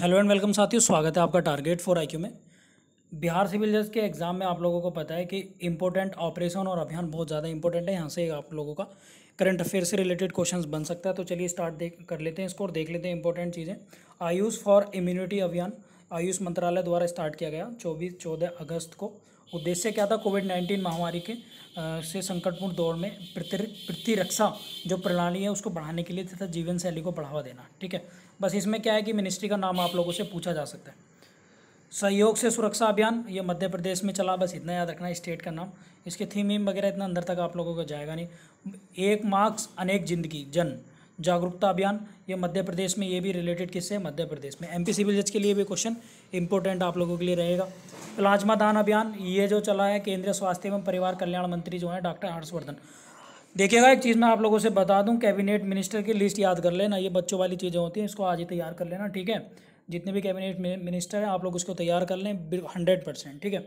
hello and welcome साथियों स्वागत है आपका टारगेट फॉर आई में बिहार सिविल जज के एग्ज़ाम में आप लोगों को पता है कि इंपॉर्टेंट ऑपरेशन और अभियान बहुत ज़्यादा इंपॉर्टेंट है यहाँ से आप लोगों का करंट अफेयर से रिलेटेड क्वेश्चंस बन सकता है तो चलिए स्टार्ट देख कर लेते हैं इसको और देख लेते हैं इंपॉर्टेंट चीज़ें आयुष फॉर इम्यूनिटी अभियान आयुष मंत्रालय द्वारा स्टार्ट किया गया चौबीस चौदह अगस्त को उद्देश्य क्या था कोविड नाइन्टीन महामारी के से संकटपूर्ण दौर में प्रतिरक्षा जो प्रणाली है उसको बढ़ाने के लिए तथा जीवन शैली को बढ़ावा देना ठीक है बस इसमें क्या है कि मिनिस्ट्री का नाम आप लोगों से पूछा जा सकता है सहयोग से सुरक्षा अभियान ये मध्य प्रदेश में चला बस इतना याद रखना स्टेट का नाम इसके थीम वगैरह इतना अंदर तक आप लोगों को जाएगा नहीं एक मार्क्स अनेक जिंदगी जन जागरूकता अभियान ये मध्य प्रदेश में ये भी रिलेटेड किससे मध्य प्रदेश में एमपी सिविल जज के लिए भी क्वेश्चन इंपॉर्टेंट आप लोगों के लिए रहेगा प्लाज्मा दान अभियान ये जो चला है केंद्रीय स्वास्थ्य एवं परिवार कल्याण मंत्री जो है डॉक्टर हर्षवर्धन देखिएगा एक चीज़ मैं आप लोगों से बता दूं कैबिनेट मिनिस्टर की लिस्ट याद कर लेना ये बच्चों वाली चीज़ें होती हैं इसको आज ही तैयार कर लेना ठीक है जितने भी कैबिनेट मिनिस्टर हैं आप लोग उसको तैयार कर लें हंड्रेड परसेंट ठीक है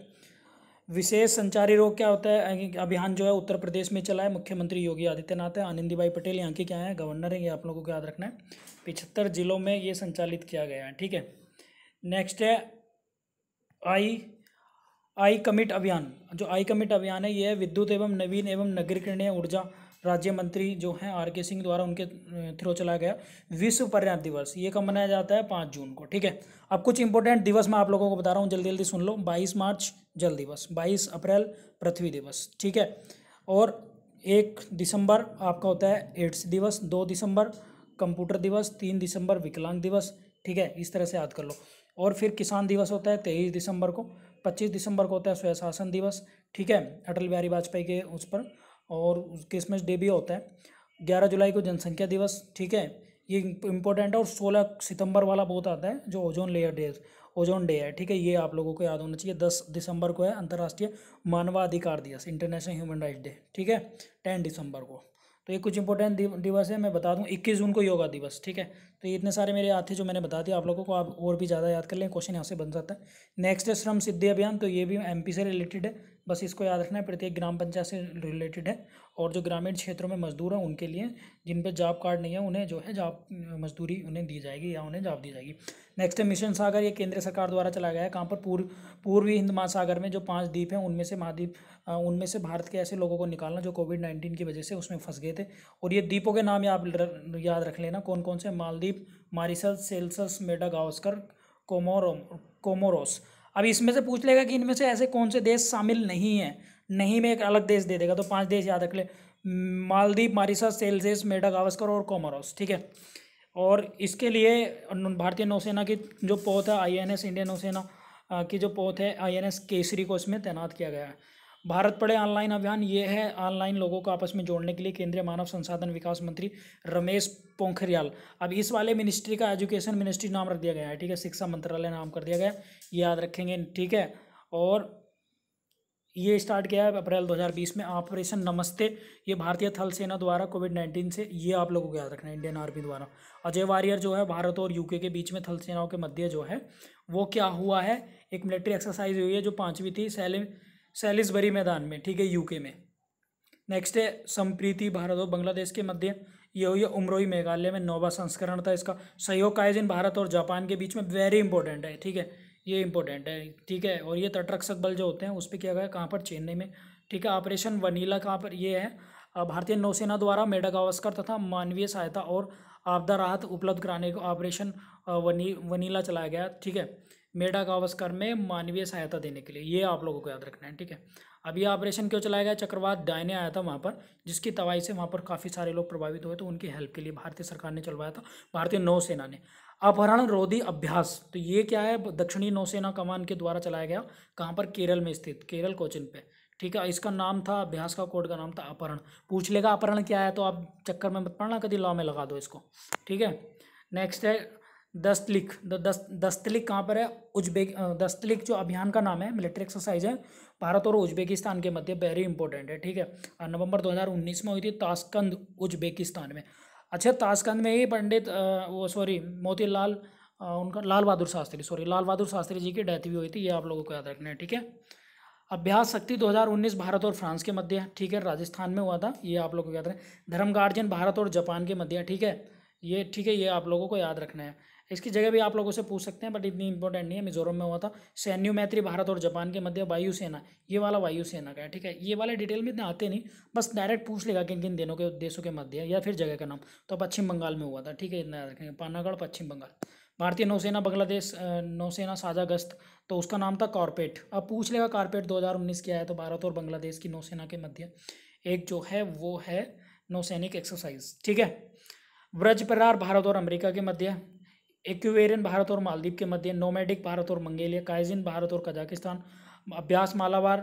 विशेष संचारी रोग क्या होता है अभियान जो है उत्तर प्रदेश में चला है मुख्यमंत्री योगी आदित्यनाथ है आनंदीबाई पटेल यहाँ के क्या है गवर्नर है ये आप लोगों को याद रखना है पिछहत्तर जिलों में ये संचालित किया गया है ठीक है नेक्स्ट है आई आई कमिट अभियान जो आई कमिट अभियान है ये विद्युत एवं नवीन एवं नगरीकरणीय ऊर्जा राज्य मंत्री जो हैं आर के सिंह द्वारा उनके थ्रू चलाया गया विश्व पर्यावरण दिवस ये कब मनाया जाता है पाँच जून को ठीक है अब कुछ इंपॉर्टेंट दिवस मैं आप लोगों को बता रहा हूँ जल्दी जल्दी सुन लो बाईस मार्च जल दिवस बाईस अप्रैल पृथ्वी दिवस ठीक है और एक दिसंबर आपका होता है एड्स दिवस दो दिसंबर कंप्यूटर दिवस तीन दिसंबर विकलांग दिवस ठीक है इस तरह से याद कर लो और फिर किसान दिवस होता है तेईस दिसंबर को पच्चीस दिसंबर को होता है स्वशासन दिवस ठीक है अटल बिहारी वाजपेयी के उस पर और क्रिसमस डे भी होता है ग्यारह जुलाई को जनसंख्या दिवस ठीक है ये इंपॉर्टेंट है और सोलह सितंबर वाला बहुत आता है जो ozone layer day ozone day है ठीक है ये आप लोगों को याद होना चाहिए दस दिसंबर को है अंतर्राष्ट्रीय मानवाधिकार दिवस इंटरनेशनल ह्यूमन राइट्स डे ठीक है टेन दिसंबर को तो ये कुछ इंपॉर्टेंट दिवस है मैं बता दूँ इक्कीस जून को योगा दिवस ठीक है तो इतने सारे मेरे याद थे जो मैंने बता दिया आप लोगों को आप और भी ज़्यादा याद कर लें क्वेश्चन यहाँ से बन जाता है नेक्स्ट है श्रम सिद्धि अभियान तो ये भी एमपी से रिलेटेड है बस इसको याद रखना है प्रत्येक ग्राम पंचायत से रिलेटेड है और जो ग्रामीण क्षेत्रों में मजदूर हैं उनके लिए जिन पर जॉब कार्ड नहीं है उन्हें जो है जॉब मजदूरी उन्हें दी जाएगी या उन्हें जॉब दी जाएगी नेक्स्ट है मिशन सागर ये केंद्र सरकार द्वारा चलाया गया है कहाँ पर पूर्व पूर्वी हिंद महासागर में जो पाँच द्वीप हैं उनमें से महाद्वीप उनमें से भारत के ऐसे लोगों को निकालना जो कोविड नाइन्टीन की वजह से उसमें फंस गए थे और ये द्वीपों के नाम आप याद रख लेना कौन कौन से मालदीप फिलिप मारिसल सेल्सस गावस्कर कोमोरोम कोमोरोस अब इसमें से पूछ लेगा कि इनमें से ऐसे कौन से देश शामिल नहीं है नहीं में एक अलग देश दे देगा तो पांच देश याद रख ले मालदीव मारिसस सेल्सेस गावस्कर और कोमोरोस ठीक है और इसके लिए भारतीय नौसेना की जो पोत है एस इंडियन नौसेना की जो पोत है एस केसरी को इसमें तैनात किया गया है भारत पढ़े ऑनलाइन अभियान ये है ऑनलाइन लोगों को आपस में जोड़ने के लिए केंद्रीय मानव संसाधन विकास मंत्री रमेश पोखरियाल अब इस वाले मिनिस्ट्री का एजुकेशन मिनिस्ट्री नाम रख दिया गया है ठीक है शिक्षा मंत्रालय नाम कर दिया गया है ये याद रखेंगे ठीक है और ये स्टार्ट किया है अप्रैल 2020 में ऑपरेशन नमस्ते ये भारतीय थल सेना द्वारा कोविड 19 से ये आप लोगों को याद रखना है इंडियन आर्मी द्वारा अजय वारियर जो है भारत और यूके के बीच में थल सेनाओं के मध्य जो है वो क्या हुआ है एक मिलिट्री एक्सरसाइज हुई है जो पाँचवीं थी सैलिम सेलिसबरी मैदान में ठीक है यूके में नेक्स्ट है संप्रीति भारत और बांग्लादेश के मध्य ये हुई उमरोई मेघालय में नोवा संस्करण था इसका सहयोग का आयोजन भारत और जापान के बीच में वेरी इंपॉर्टेंट है ठीक है ये इंपॉर्टेंट है ठीक है और ये तटरक्षक बल जो होते हैं उस पर किया गया कहाँ पर चेन्नई में ठीक है ऑपरेशन वनीला कहाँ पर ये है भारतीय नौसेना द्वारा मेडागावस्कर तथा मानवीय सहायता और आपदा राहत उपलब्ध कराने को ऑपरेशन वनी वनीला चलाया गया ठीक है मेडा गावस्कर में मानवीय सहायता देने के लिए ये आप लोगों को याद रखना है ठीक है अब ये ऑपरेशन क्यों चलाया गया चक्रवात डायने आया था वहाँ पर जिसकी तवाई से वहाँ पर काफ़ी सारे लोग प्रभावित हुए तो उनकी हेल्प के लिए भारतीय सरकार ने चलवाया था भारतीय नौसेना ने अपहरण रोधी अभ्यास तो ये क्या है दक्षिणी नौसेना कमान के द्वारा चलाया गया कहाँ पर केरल में स्थित केरल कोचिन पे ठीक है इसका नाम था अभ्यास का कोड का नाम था अपहरण पूछ लेगा अपहरण क्या है तो आप चक्कर में मत पढ़ना कभी लॉ में लगा दो इसको ठीक है नेक्स्ट है दस्तलिक दस्तलिक कहाँ पर है उज्बेक दस्तलिक जो अभियान का नाम है मिलिट्री एक्सरसाइज है भारत और उज्बेकिस्तान के मध्य वेरी इंपॉर्टेंट है ठीक है नवंबर 2019 में हुई थी ताशकंद उज्बेकिस्तान में अच्छा ताशकंद में ही पंडित वो सॉरी मोतीलाल उनका लाल बहादुर शास्त्री सॉरी लाल बहादुर शास्त्री जी की डेथ भी हुई थी ये आप लोगों को याद रखना है ठीक है अभ्यास शक्ति 2019 भारत और फ्रांस के मध्य ठीक है राजस्थान में हुआ था ये आप लोगों को याद रखें धर्म गार्जियन भारत और जापान के मध्य ठीक है ये ठीक है ये आप लोगों को याद रखना है इसकी जगह भी आप लोगों से पूछ सकते हैं बट इतनी इंपॉर्टेंट नहीं है मिजोरम में हुआ था सैन्यू मैत्री भारत और जापान के मध्य वायुसेना ये वाला वायुसेना का है ठीक है ये वाले डिटेल में इतने आते नहीं बस डायरेक्ट पूछ लेगा किन किन दिनों के देशों के मध्य या फिर जगह का नाम तो पश्चिम बंगाल में हुआ था ठीक है इतना याद रखेंगे पानागढ़ पश्चिम बंगाल भारतीय नौसेना बांग्लादेश नौसेना साझा गश्त तो उसका नाम था कॉर्पेट अब पूछ लेगा कॉर्पेट उन्नीस क्या है तो भारत और बांग्लादेश की नौसेना के मध्य एक जो है वो है नौसैनिक एक्सरसाइज ठीक है व्रज प्रहार भारत और अमेरिका के मध्य एक्वेरियन भारत और मालदीव के मध्य नोमेडिक भारत और मंगेलिया काइजिन भारत और कजाकिस्तान अभ्यास मालावार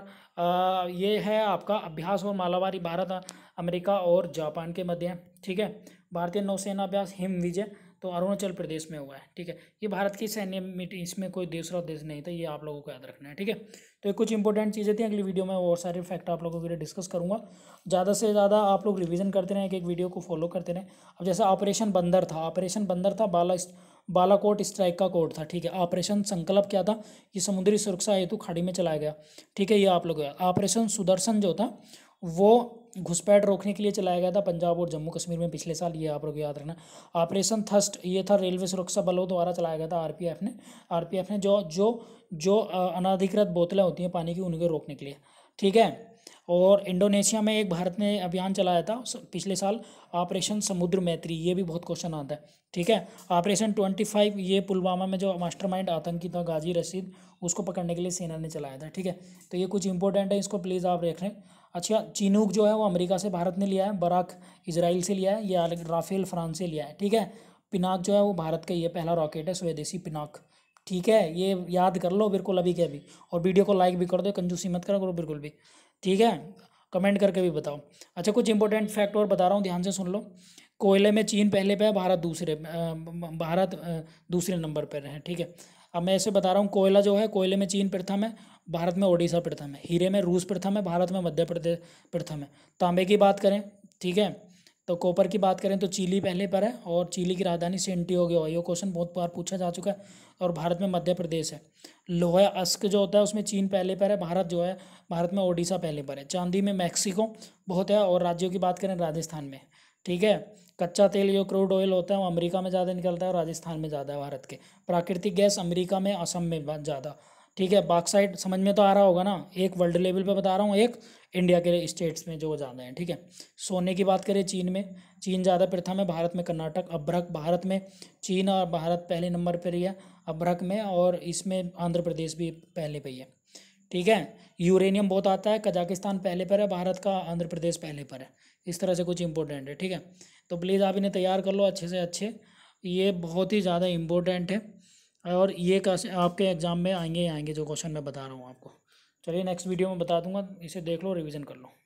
ये है आपका अभ्यास और मालावारी भारत अमेरिका और जापान के मध्य है ठीक है भारतीय नौसेना अभ्यास हिम विजय तो अरुणाचल प्रदेश में हुआ है ठीक है ये भारत की सैन्य मीटिंग इसमें कोई दूसरा देश नहीं था ये आप लोगों को याद रखना है ठीक है तो ये कुछ इंपॉर्टेंट चीज़ें थी अगली वीडियो में और सारे फैक्ट आप लोगों के लिए डिस्कस करूँगा ज़्यादा से ज़्यादा आप लोग रिविजन करते रहें एक एक वीडियो को फॉलो करते रहें अब जैसे ऑपरेशन बंदर था ऑपरेशन बंदर था बाला बालाकोट स्ट्राइक का कोड था ठीक है ऑपरेशन संकल्प क्या था ये समुद्री सुरक्षा हेतु खाड़ी में चलाया गया ठीक है ये आप लोग ऑपरेशन सुदर्शन जो था वो घुसपैठ रोकने के लिए चलाया गया था पंजाब और जम्मू कश्मीर में पिछले साल ये आप लोग याद रखना ऑपरेशन थस्ट ये था रेलवे सुरक्षा बलों द्वारा चलाया गया था आरपीएफ ने आरपीएफ ने जो जो जो अनाधिकृत बोतलें होती हैं पानी की उनके रोकने के लिए ठीक है और इंडोनेशिया में एक भारत ने अभियान चलाया था पिछले साल ऑपरेशन समुद्र मैत्री ये भी बहुत क्वेश्चन आता है ठीक है ऑपरेशन ट्वेंटी फाइव ये पुलवामा में जो मास्टरमाइंड आतंकी था गाजी रशीद उसको पकड़ने के लिए सेना ने चलाया था ठीक है तो ये कुछ इंपॉर्टेंट है इसको प्लीज़ आप देख रहे अच्छा चिनूक जो है वो अमरीका से भारत ने लिया है बराक इसराइल से लिया है या राफेल फ्रांस से लिया है ठीक है पिनाक जो है वो भारत का ये पहला रॉकेट है स्वदेशी पिनाक ठीक है ये याद कर लो बिल्कुल अभी के अभी और वीडियो को लाइक भी कर दो कंजूसी मत करो बिल्कुल भी ठीक है कमेंट करके भी बताओ अच्छा कुछ इंपॉर्टेंट फैक्ट और बता रहा हूँ ध्यान से सुन लो कोयले में चीन पहले पे है भारत दूसरे भारत दूसरे नंबर पर है ठीक है अब मैं ऐसे बता रहा हूँ कोयला जो है कोयले में चीन प्रथम है भारत में ओडिशा प्रथम है हीरे में रूस प्रथम है भारत में मध्य प्रदेश प्रथम है तांबे की बात करें ठीक है तो कोपर की बात करें तो चिली पहले पर है और चिली की राजधानी सेंटी सेंटियागो है ये क्वेश्चन बहुत बार पूछा जा चुका है और भारत में मध्य प्रदेश है लोहा अस्क जो होता है उसमें चीन पहले पर है भारत जो है भारत में ओडिशा पहले पर है चांदी में मैक्सिको बहुत है और राज्यों की बात करें राजस्थान में ठीक है कच्चा तेल जो क्रूड ऑयल होता है वो अमेरिका में ज़्यादा निकलता है और राजस्थान में ज़्यादा है भारत के प्राकृतिक गैस अमेरिका में असम में ज़्यादा ठीक है बाक्साइट समझ में तो आ रहा होगा ना एक वर्ल्ड लेवल पे बता रहा हूँ एक इंडिया के स्टेट्स में जो ज़्यादा हैं ठीक है सोने की बात करें चीन में चीन ज़्यादा प्रथम है भारत में कर्नाटक अभ्रक भारत में चीन और भारत पहले नंबर पर ही है अभ्रक में और इसमें आंध्र प्रदेश भी पहले पर ही है ठीक है यूरेनियम बहुत आता है कजाकिस्तान पहले पर है भारत का आंध्र प्रदेश पहले पर है इस तरह से कुछ इंपॉर्टेंट है ठीक है तो प्लीज़ आप इन्हें तैयार कर लो अच्छे से अच्छे ये बहुत ही ज़्यादा इम्पोर्टेंट है और ये आपके एग्ज़ाम में आएंगे आएंगे जो क्वेश्चन मैं बता रहा हूँ आपको चलिए नेक्स्ट वीडियो में बता दूंगा इसे देख लो रिवीजन कर लो